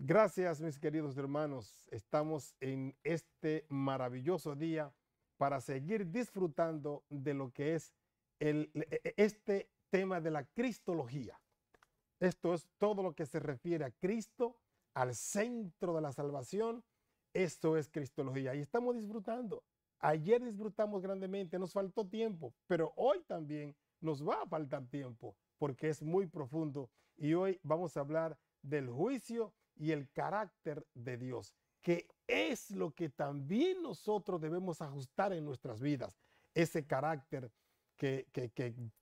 Gracias mis queridos hermanos, estamos en este maravilloso día para seguir disfrutando de lo que es el, e, e, este tema de la cristología. Esto es todo lo que se refiere a Cristo, al centro de la salvación. Esto es cristología y estamos disfrutando. Ayer disfrutamos grandemente, nos faltó tiempo, pero hoy también nos va a faltar tiempo porque es muy profundo y hoy vamos a hablar del juicio y el carácter de Dios, que es lo que también nosotros debemos ajustar en nuestras vidas, ese carácter que,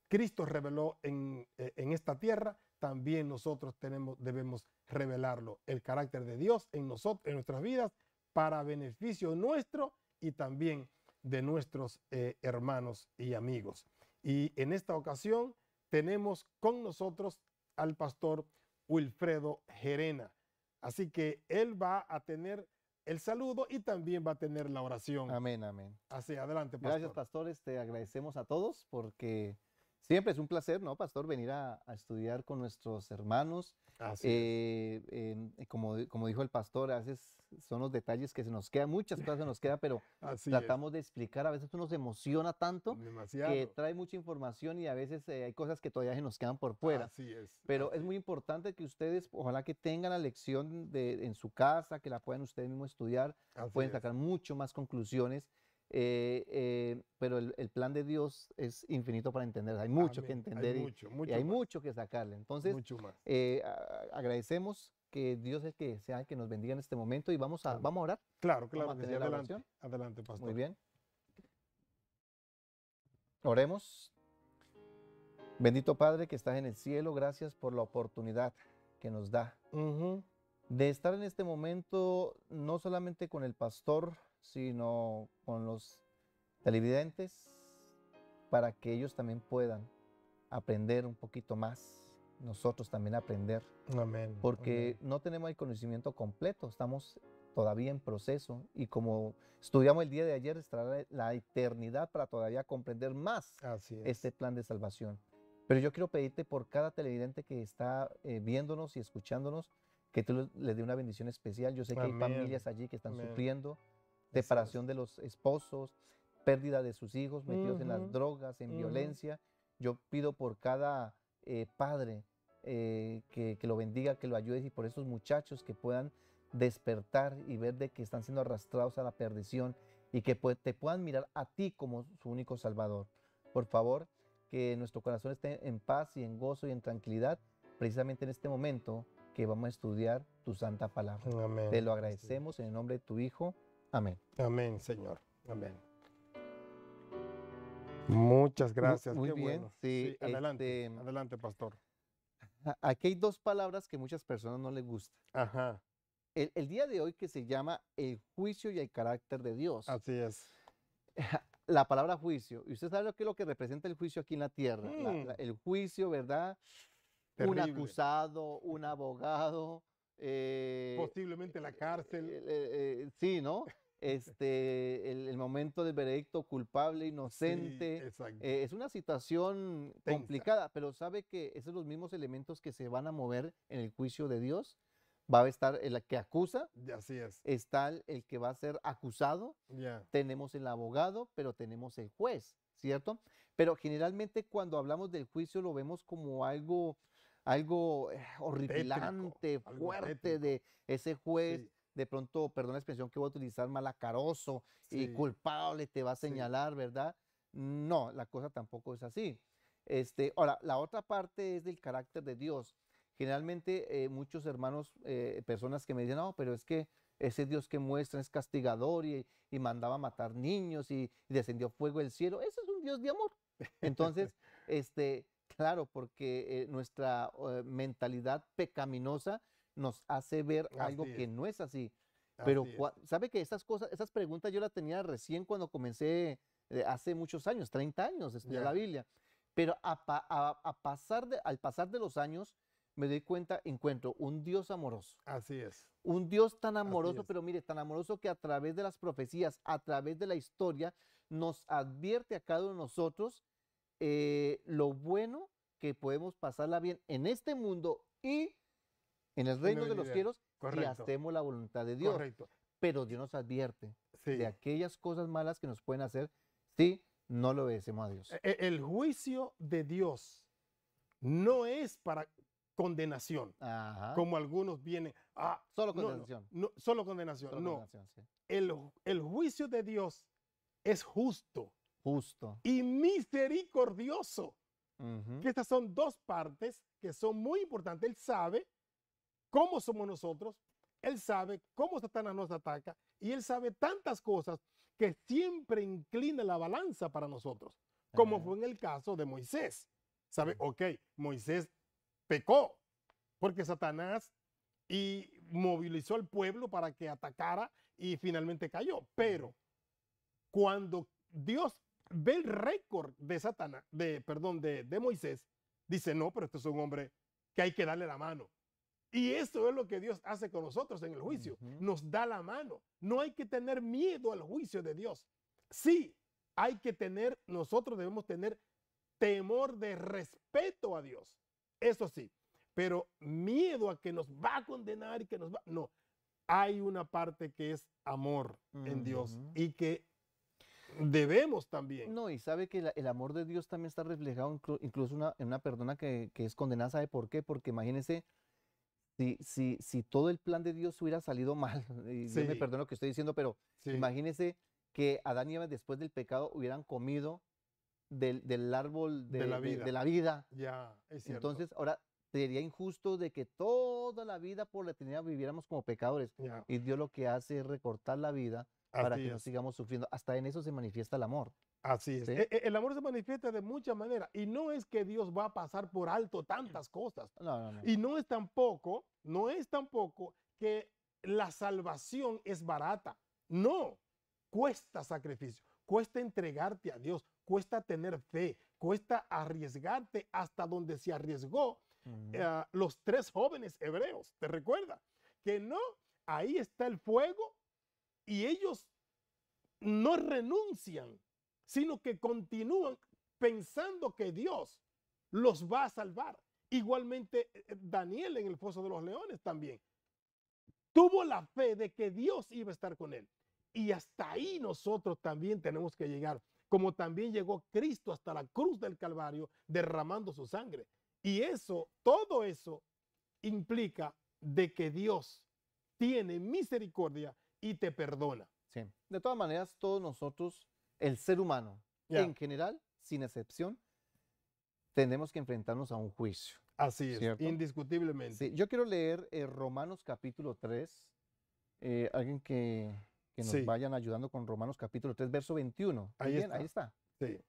Cristo reveló eh, en, esta tierra, también nosotros tenemos, debemos revelarlo, el carácter de Dios en, nosotros, en nuestras vidas para beneficio nuestro y también de nuestros eh, hermanos y amigos. Y en esta ocasión tenemos con nosotros al pastor Wilfredo Gerena. Así que él va a tener el saludo y también va a tener la oración. Amén, amén. Así, adelante, pastor. Gracias, pastores. Te agradecemos a todos porque Siempre es un placer, ¿no, Pastor? Venir a, estudiar con nuestros hermanos. Así es. Eh, eh, como, dijo el pastor, a veces son los detalles que se nos quedan, muchas cosas se nos quedan, pero tratamos de explicar. A veces uno se emociona tanto que trae mucha información y a veces eh, hay cosas que todavía se nos quedan por fuera. Así es. Pero es muy importante que ustedes, ojalá que tengan la lección en su casa, que la puedan ustedes mismos estudiar, pueden sacar mucho más conclusiones. Eh, eh, pero el, plan de Dios es infinito para entender. Hay mucho que entender hay y, mucho, hay mucho que sacarle. Entonces, eh, agradecemos que Dios es que sea el que nos bendiga en este momento y vamos a, a orar. Claro, claro. adelante, pastor. Muy bien. Oremos. Bendito Padre que estás en el cielo, gracias por la oportunidad que nos da de estar en este momento no solamente con el pastor, sino con los televidentes para que ellos también puedan aprender un poquito más, nosotros también aprender. Amén. Porque no tenemos el conocimiento completo, estamos todavía en proceso y como estudiamos el día de ayer, estará la eternidad para todavía comprender más este plan de salvación. Pero yo quiero pedirte por cada televidente que está eh, viéndonos y escuchándonos, que tú le dé una bendición especial. Yo sé que hay familias allí que están sufriendo, Separación de los esposos, pérdida de sus hijos metidos en las drogas, en mm. violencia. Yo pido por cada eh, padre eh, que, lo bendiga, que lo ayude y por esos muchachos que puedan despertar y ver de que están siendo arrastrados a la perdición y que te puedan mirar a ti como su único salvador. Por favor, que nuestro corazón esté en paz y en gozo y en tranquilidad, precisamente en este momento que vamos a estudiar tu santa palabra. Te lo agradecemos en el nombre de tu Hijo, Amén. Amén, Señor. Amén. Muchas gracias. Muy, bien. Sí, adelante, este, adelante, pastor. Aquí hay dos palabras que muchas personas no les gustan. Ajá. El, día de hoy que se llama el juicio y el carácter de Dios. Así es. La palabra juicio. Y usted sabe lo que es lo que representa el juicio aquí en la tierra. Mm. el juicio, ¿verdad? Un acusado, un abogado. Eh, Posiblemente la cárcel. Eh, eh, sí, ¿no? este, el, momento del veredicto, culpable, inocente. Eh, es una situación complicada, pero sabe que esos son los mismos elementos que se van a mover en el juicio de Dios. Va a estar el que acusa. Así es. Está el, que va a ser acusado. Tenemos el abogado, pero tenemos el juez, ¿cierto? Pero generalmente cuando hablamos del juicio lo vemos como algo algo eh, horripilante, fuerte de ese juez de pronto, perdón la expresión que voy a utilizar, malacaroso y culpable, te va a señalar, ¿verdad? No, la cosa tampoco es así. Este, ahora, la otra parte es del carácter de Dios. Generalmente eh, muchos hermanos, eh, personas que me dicen, no, pero es que ese Dios que muestra es castigador y, y mandaba matar niños y, descendió fuego del cielo, ese es un Dios de amor. Entonces, este, claro, porque eh, nuestra mentalidad pecaminosa nos hace ver algo que no es así. Pero sabe que esas cosas, esas preguntas yo las tenía recién cuando comencé eh, hace muchos años, 30 años, desde la Biblia. Pero a, pasar de, al pasar de los años, me doy cuenta, encuentro un Dios amoroso. Así es. Un Dios tan amoroso, pero mire, tan amoroso que a través de las profecías, a través de la historia, nos advierte a cada uno de nosotros eh, lo bueno que podemos pasarla bien en este mundo y en el reino de los cielos y hacemos la voluntad de Dios. Pero Dios nos advierte de aquellas cosas malas que nos pueden hacer si no lo obedecemos a Dios. E-, e-, el juicio de Dios no es para condenación, como algunos vienen. Ah, solo condenación. No, solo condenación. no. el, juicio de Dios es justo. Justo. Y misericordioso. estas son dos partes que son muy importantes. Él sabe cómo somos nosotros, Él sabe cómo Satanás nos ataca y Él sabe tantas cosas que siempre inclina la balanza para nosotros, como fue en el caso de Moisés. ¿Sabe? Ok, Moisés pecó porque Satanás y movilizó al pueblo para que atacara y finalmente cayó. Pero cuando Dios ve el récord de Satanás, de, perdón, de, de Moisés, dice, no, pero este es un hombre que hay que darle la mano. Y eso es lo que Dios hace con nosotros en el juicio. Nos da la mano. No hay que tener miedo al juicio de Dios. Sí, hay que tener, nosotros debemos tener temor de respeto a Dios. Eso sí, pero miedo a que nos va a condenar y que nos va... No, hay una parte que es amor en Dios y que debemos también. No, y sabe que el amor de Dios también está reflejado incluso en una persona que, que es condenada. ¿Sabe por qué? Porque imagínese si, si, todo el plan de Dios hubiera salido mal, y me perdono lo que estoy diciendo, pero imagínese que Adán y Eva después del pecado hubieran comido del, árbol de, la vida. Ya, Entonces, ahora sería injusto de que toda la vida por la eternidad viviéramos como pecadores. Y Dios lo que hace es recortar la vida para que no sigamos sufriendo. Hasta en eso se manifiesta el amor. Así es. E, e, el amor se manifiesta de muchas maneras y no es que Dios va a pasar por alto mm. tantas cosas. Y no es tampoco, no es tampoco que la salvación es barata. No, cuesta sacrificio, cuesta entregarte a Dios, cuesta tener fe, cuesta arriesgarte hasta donde se arriesgó eh, los tres jóvenes hebreos. ¿Te recuerda? Que no, ahí está el fuego y ellos no renuncian sino que continúan pensando que Dios los va a salvar. Igualmente eh, eh, Daniel en el foso de los leones también. Tuvo la fe de que Dios iba a estar con él. Y hasta ahí nosotros también tenemos que llegar, como también llegó Cristo hasta la cruz del Calvario derramando su sangre. Y eso, todo eso implica de que Dios tiene misericordia y te perdona. Sí. De todas maneras, todos nosotros el ser humano, en general, sin excepción, tenemos que enfrentarnos a un juicio. Así es, indiscutiblemente. yo quiero leer eh, Romanos capítulo 3, eh, alguien que, nos vayan ayudando con Romanos capítulo 3, verso 21. Ahí está. Ahí está.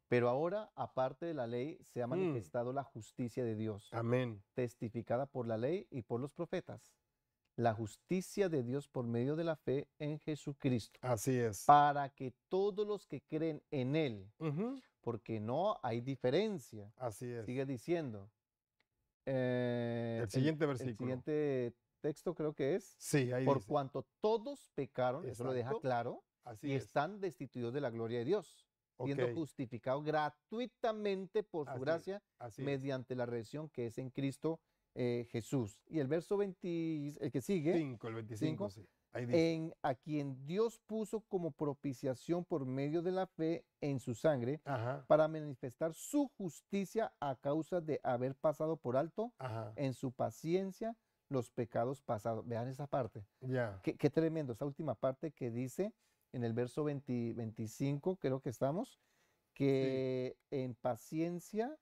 Pero ahora, aparte de la ley, se ha mm. manifestado la justicia de Dios. Amén. Testificada por la ley y por los profetas la justicia de Dios por medio de la fe en Jesucristo. Así es. Para que todos los que creen en Él, porque no hay diferencia. Así es. Sigue diciendo. Eh, el siguiente versículo. El siguiente texto creo que es. Sí, ahí Por cuanto todos pecaron, eso lo deja claro, y están destituidos de la gloria de Dios, siendo justificados gratuitamente por su gracia, mediante la redención que es en Cristo eh, Jesús. Y el verso 20, el que sigue. el 25, En a quien Dios puso como propiciación por medio de la fe en su sangre para manifestar su justicia a causa de haber pasado por alto en su paciencia los pecados pasados. Vean esa parte. Ya. Qué, tremendo. Esa última parte que dice en el verso 20, 25, creo que estamos, que en paciencia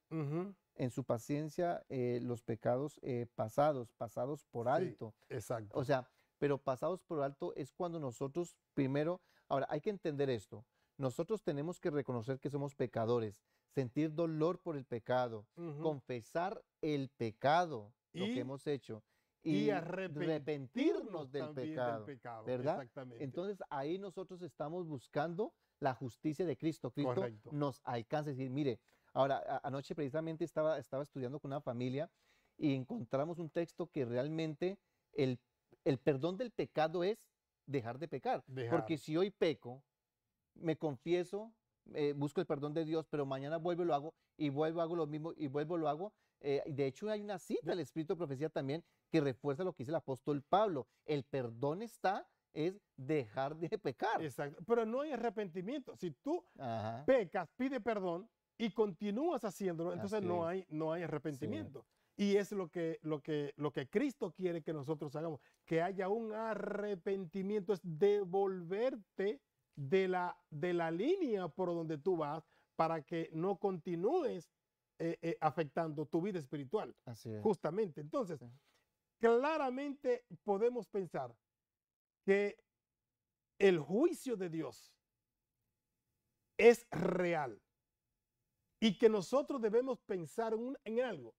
en su paciencia eh, los pecados eh, pasados, pasados por alto. exacto. O sea, pero pasados por alto es cuando nosotros primero, ahora hay que entender esto, nosotros tenemos que reconocer que somos pecadores, sentir dolor por el pecado, confesar el pecado, lo que hemos hecho. Y, arrepentirnos, del pecado, ¿verdad? Exactamente. Entonces ahí nosotros estamos buscando la justicia de Cristo. Cristo nos alcanza a decir, mire, Ahora, anoche precisamente estaba, estaba estudiando con una familia y encontramos un texto que realmente el, el perdón del pecado es dejar de pecar. Porque si hoy peco, me confieso, eh, busco el perdón de Dios, pero mañana vuelvo lo hago, y vuelvo, hago lo mismo, y vuelvo, lo hago. Eh, de hecho, hay una cita del Espíritu de Profecía también que refuerza lo que dice el apóstol Pablo. El perdón está es dejar de pecar. Pero no hay arrepentimiento. Si tú pecas, pide perdón, y continúas haciéndolo, entonces no hay, no hay arrepentimiento. Y es lo que, lo, que, lo que Cristo quiere que nosotros hagamos, que haya un arrepentimiento, es devolverte de la, de la línea por donde tú vas para que no continúes eh, eh, afectando tu vida espiritual. Así Justamente. Entonces, claramente podemos pensar que el juicio de Dios es real y que nosotros debemos pensar en, algo,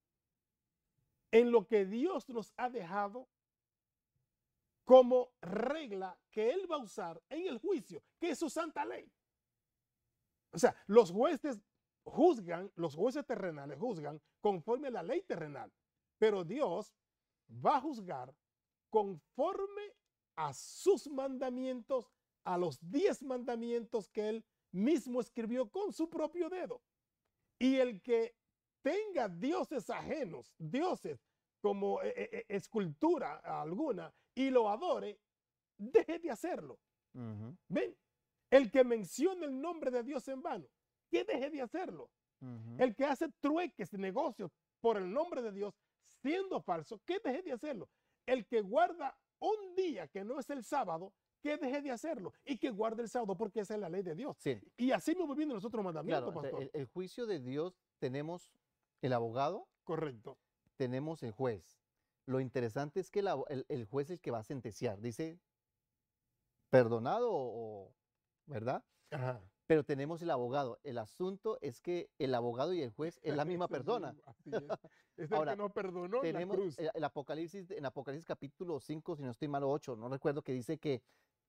en lo que Dios nos ha dejado como regla que Él va a usar en el juicio, que es su santa ley. O sea, los jueces juzgan, los jueces terrenales juzgan conforme a la ley terrenal, pero Dios va a juzgar conforme a sus mandamientos, a los diez mandamientos que Él mismo escribió con su propio dedo. Y el que tenga dioses ajenos, dioses como eh, eh, eh, escultura alguna, y lo adore, deje de hacerlo. ¿Ven? El que menciona el nombre de Dios en vano, que deje de hacerlo. El que hace trueques, negocios por el nombre de Dios, siendo falso, que deje de hacerlo. El que guarda un día que no es el sábado, que deje de hacerlo y que guarde el sábado, porque esa es la ley de Dios. Y así nos voy viendo los otros mandamientos, pastor. El, juicio de Dios tenemos el abogado. Correcto. Tenemos el juez. Lo interesante es que el, juez es el que va a sentenciar. Dice, perdonado o, ¿verdad? Pero tenemos el abogado. El asunto es que el abogado y el juez es la misma persona. es. el Ahora, que no perdonó la cruz. El, Apocalipsis, en Apocalipsis capítulo 5, si no estoy mal, 8, no recuerdo, que dice que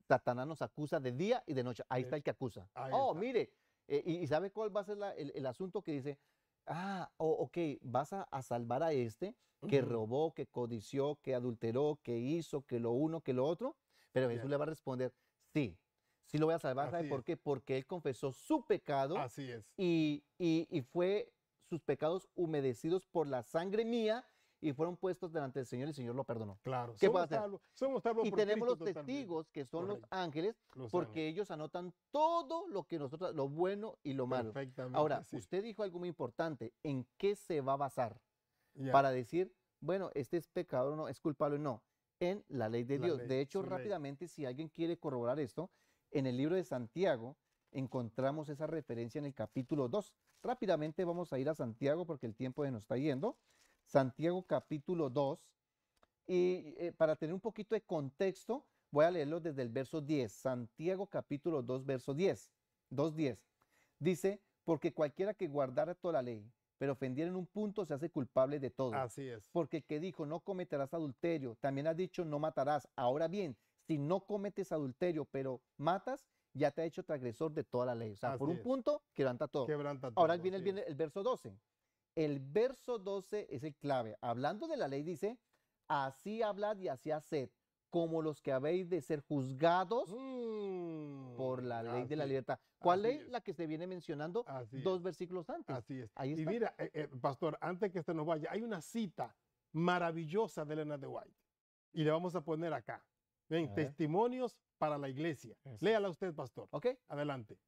Satanás nos acusa de día y de noche. Ahí está el que acusa. oh, mire, eh, y, sabe cuál va a ser el, asunto que dice, ah, ok, vas a, salvar a este que robó, que codició, que adulteró, que hizo, que lo uno, que lo otro. Pero Jesús le va a responder, sí, sí lo voy a salvar. por qué? Porque él confesó su pecado. Así es. y fue sus pecados humedecidos por la sangre mía y fueron puestos delante del Señor y el Señor lo perdonó. Claro, somos, Y tenemos los testigos, que son los ángeles, porque ellos anotan todo lo que nosotros, lo bueno y lo malo. Ahora, usted dijo algo muy importante, ¿en qué se va a basar? Para decir, bueno, este es pecador o no, es culpable o no, en la ley de Dios. de hecho, rápidamente, si alguien quiere corroborar esto, en el libro de Santiago encontramos esa referencia en el capítulo 2. Rápidamente vamos a ir a Santiago porque el tiempo nos está yendo. Santiago capítulo 2. Y eh, para tener un poquito de contexto, voy a leerlo desde el verso 10. Santiago capítulo 2, verso 10. 2.10. Dice, porque cualquiera que guardara toda la ley, pero ofendiera en un punto, se hace culpable de todo. Así es. Porque que dijo, no cometerás adulterio, también ha dicho, no matarás. Ahora bien, si no cometes adulterio, pero matas, ya te ha hecho transgresor de toda la ley. O sea, por un punto, quebranta todo. todo. Ahora viene, viene el verso 12. El verso 12 es el clave. Hablando de la ley dice, así hablad y así haced, como los que habéis de ser juzgados mm, por la ley de la libertad. ¿Cuál Es. La que se viene mencionando dos versículos antes. Así es. Ahí Y mira, eh, eh, pastor, antes que esto nos vaya, hay una cita maravillosa de Elena de White. Y le vamos a poner acá. Ven, testimonios para la iglesia. Léala usted, pastor. Ok. Adelante.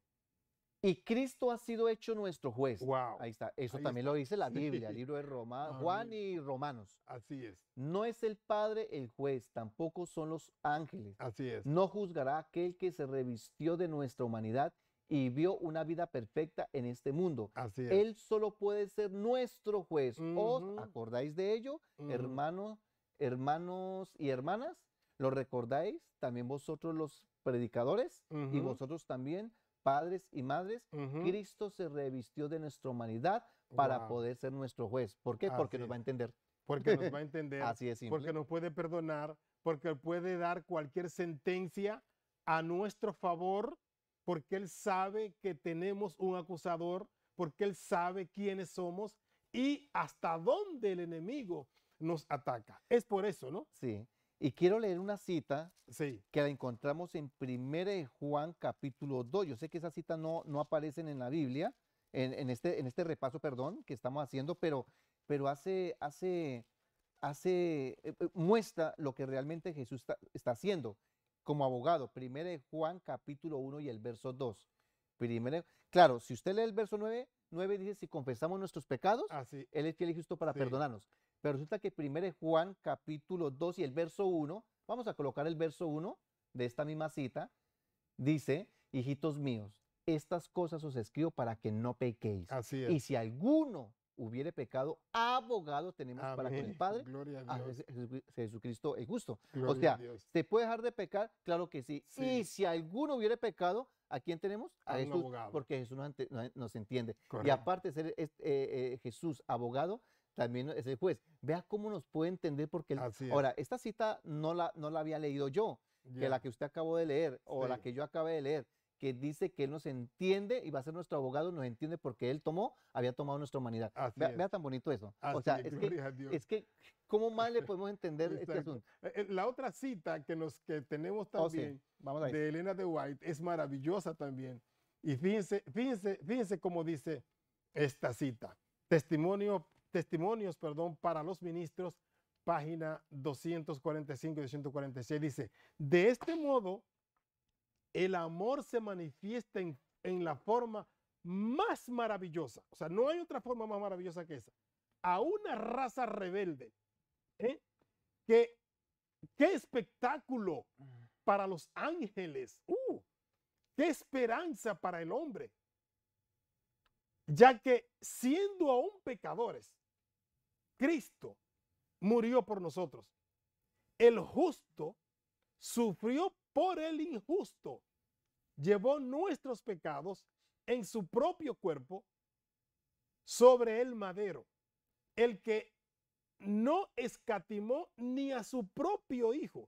Y Cristo ha sido hecho nuestro juez. Ahí está. Eso también lo dice la Biblia, el libro de ah, Juan y Romanos. Así es. No es el Padre el juez, tampoco son los ángeles. Así es. No juzgará aquel que se revistió de nuestra humanidad y vio una vida perfecta en este mundo. Así es. Él solo puede ser nuestro juez. ¿Os acordáis de ello, hermanos, hermanos y hermanas? ¿Lo recordáis? También vosotros los predicadores y vosotros también padres y madres, Cristo se revistió de nuestra humanidad para poder ser nuestro juez. ¿Por qué? porque nos va a entender. Porque nos va a entender. Así es. Porque nos puede perdonar, porque puede dar cualquier sentencia a nuestro favor, porque Él sabe que tenemos un acusador, porque Él sabe quiénes somos y hasta dónde el enemigo nos ataca. Es por eso, ¿no? Sí. Y quiero leer una cita que la encontramos en 1 Juan capítulo 2. Yo sé que esa cita no, no aparecen en la Biblia, en, este, en este repaso, perdón, que estamos haciendo, pero, pero hace, hace, hace, eh, eh, muestra lo que realmente Jesús está, haciendo como abogado. 1 Juan capítulo 1 y el verso 2. Primero, claro, si usted lee el verso 9, 9 dice, si confesamos nuestros pecados, Él es fiel y justo para perdonarnos. Pero resulta que 1 Juan capítulo 2 y el verso 1, vamos a colocar el verso 1 de esta misma cita, dice, hijitos míos, estas cosas os escribo para que no pequéis. Así es. Y si alguno hubiere pecado, abogado tenemos para con el Padre, a, Jesucristo el justo. o sea, ¿se puede dejar de pecar? Claro que sí. Y si alguno hubiere pecado, ¿a quién tenemos? A, Jesús, porque Jesús nos, entiende. Y aparte de ser eh, eh, Jesús abogado, también es juez. Vea cómo nos puede entender porque... Ahora, esta cita no la, no la había leído yo, que la que usted acabó de leer o la que yo acabé de leer, que dice que él nos entiende y va a ser nuestro abogado, nos entiende porque él tomó, había tomado nuestra humanidad. Vea, tan bonito eso. es, que, es que, ¿cómo más le podemos entender este asunto? Eh, eh, la otra cita que, nos, que tenemos oh, también de Elena de White es maravillosa también. Y fíjense, fíjense, fíjense cómo dice esta cita. Testimonio testimonios, perdón, para los ministros, página 245 y 246, dice, de este modo, el amor se manifiesta en, la forma más maravillosa. O sea, no hay otra forma más maravillosa que esa. A una raza rebelde. ¿eh? Que, ¡Qué espectáculo para los ángeles! Uh. ¡Qué esperanza para el hombre! Ya que siendo aún pecadores, Cristo murió por nosotros. El justo sufrió por el injusto. Llevó nuestros pecados en su propio cuerpo sobre el madero. El que no escatimó ni a su propio hijo,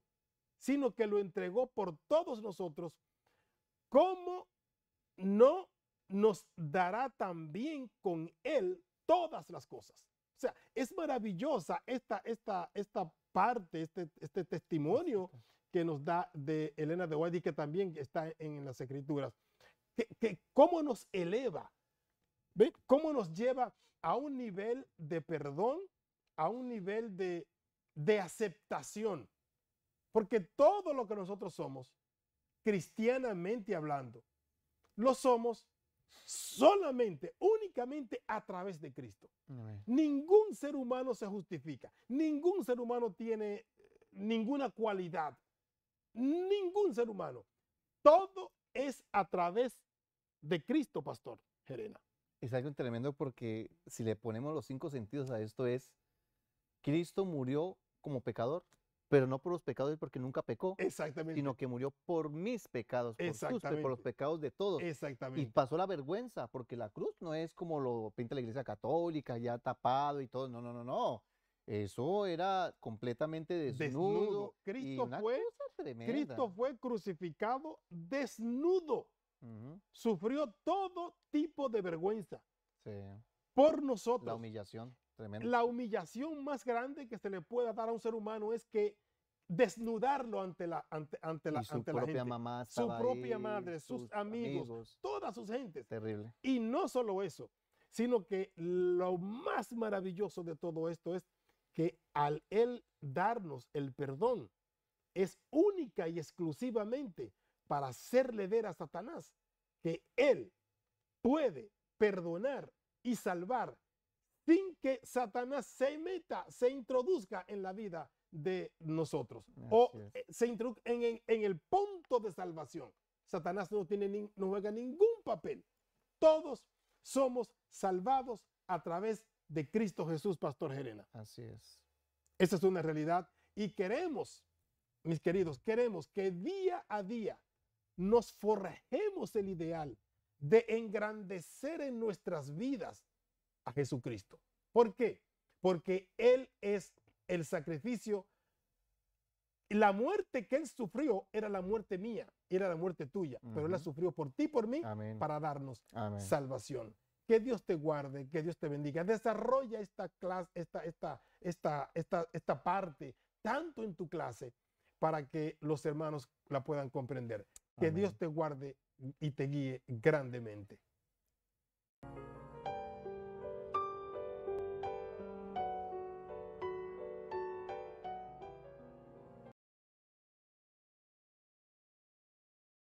sino que lo entregó por todos nosotros, ¿cómo no nos dará también con él todas las cosas? O sea, es maravillosa esta, esta, esta parte, este, este testimonio que nos da de Elena de White que también está en, las escrituras. Que, ¿Cómo nos eleva? ¿Cómo nos lleva a un nivel de perdón, a un nivel de, de aceptación? Porque todo lo que nosotros somos, cristianamente hablando, lo somos Solamente, únicamente a través de Cristo. Ningún ser humano se justifica. Ningún ser humano tiene eh, ninguna cualidad. Ningún ser humano. Todo es a través de Cristo, Pastor Jerena. Es algo tremendo porque si le ponemos los cinco sentidos a esto es, Cristo murió como pecador pero no por los pecados porque nunca pecó. Exactamente. Sino que murió por mis pecados, por, por los pecados de todos. Exactamente. Y pasó la vergüenza, porque la cruz no es como lo pinta la iglesia católica, ya tapado y todo. No, no, no, no. Eso era completamente desnudo. desnudo. Cristo, fue, crucificado desnudo. Sufrió todo tipo de vergüenza. Por nosotros. La humillación. La humillación más grande que se le pueda dar a un ser humano es que desnudarlo ante la, ante, ante la, propia Mamá su propia madre, sus, amigos, amigos, todas sus gentes. Terrible. Y no solo eso, sino que lo más maravilloso de todo esto es que al Él darnos el perdón, es única y exclusivamente para hacerle ver a Satanás que Él puede perdonar y salvar sin que Satanás se meta, se introduzca en la vida de nosotros o eh, se introduzca en, el punto de salvación. Satanás no, tiene no juega ningún papel. Todos somos salvados a través de Cristo Jesús, Pastor Gerena. Así es. Esa es una realidad y queremos, mis queridos, queremos que día a día nos forjemos el ideal de engrandecer en nuestras vidas Jesucristo. ¿Por qué? Porque Él es el sacrificio. La muerte que Él sufrió era la muerte mía, era la muerte tuya, pero Él la sufrió por ti, por mí, para darnos salvación. Que Dios te guarde, que Dios te bendiga. Desarrolla esta clase, esta, esta, esta, esta, esta parte, tanto en tu clase, para que los hermanos la puedan comprender. Que Dios te guarde y te guíe grandemente.